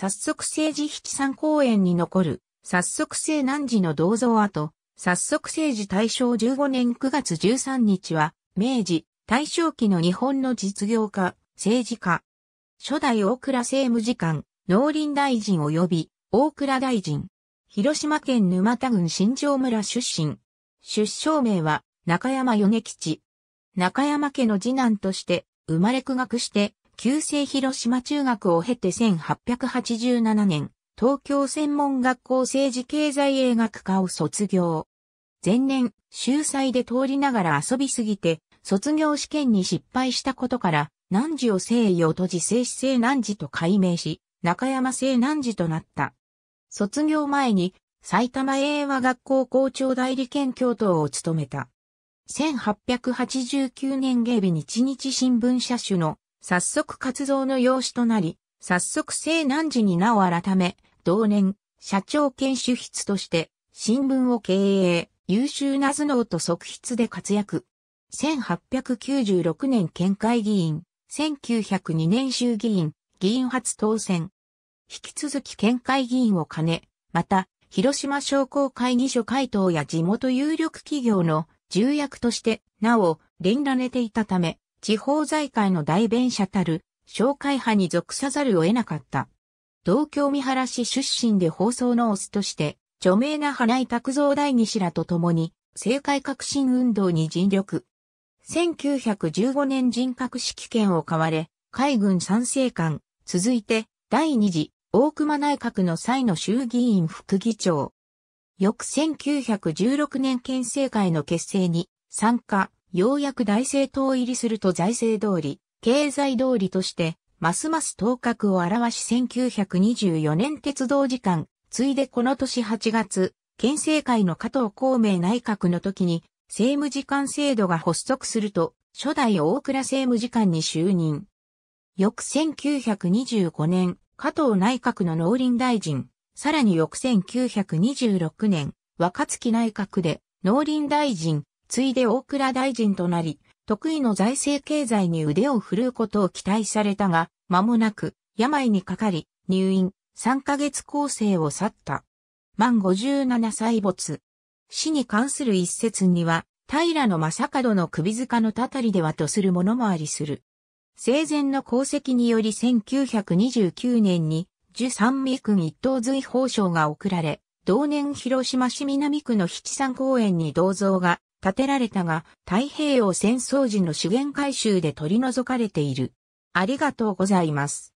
早速聖寺七三公園に残る、早速聖南寺の銅像跡、早速政寺大正15年9月13日は、明治、大正期の日本の実業家、政治家。初代大倉政務次官、農林大臣及び大倉大臣。広島県沼田郡新城村出身。出生名は中山米吉。中山家の次男として生まれ苦学して旧制広島中学を経て1887年、東京専門学校政治経済英学科を卒業。前年、秀才で通りながら遊びすぎて、卒業試験に失敗したことから、何時を意を閉じ静止性何時と改名し、中山性何時となった。卒業前に、埼玉英和学校校長代理兼教頭を務めた。1889年下備日日新聞社主の早速活動の養子となり、早速西南寺に名を改め、同年、社長兼主筆として、新聞を経営、優秀な頭脳と側筆で活躍。1896年県会議員、1902年衆議院、議員初当選。引き続き県会議員を兼ね、また、広島商工会議所会頭や地元有力企業の重役として、なお、連られていたため、地方財界の代弁者たる、紹介派に属さざるを得なかった。東京三原市出身で放送のオスとして、著名な花井拓造大西らと共に、政界革新運動に尽力。1915年人格指揮権を買われ、海軍賛成官、続いて、第二次、大熊内閣の際の衆議院副議長。翌1916年県政会の結成に参加、ようやく大政党入りすると財政通り、経済通りとして、ますます頭角を表し1924年鉄道時間、ついでこの年8月、県政会の加藤孔明内閣の時に、政務次官制度が発足すると、初代大倉政務次官に就任。翌1925年、加藤内閣の農林大臣、さらに翌1926年、若月内閣で農林大臣、ついで大倉大臣となり、得意の財政経済に腕を振るうことを期待されたが、間もなく、病にかかり、入院、3ヶ月構成を去った。満57歳没。死に関する一説には、平の正門の首塚のたたりではとするものもありする。生前の功績により1929年に、十三味君一等随報賞が贈られ、同年広島市南区の七三公園に銅像が建てられたが、太平洋戦争時の資源回収で取り除かれている。ありがとうございます。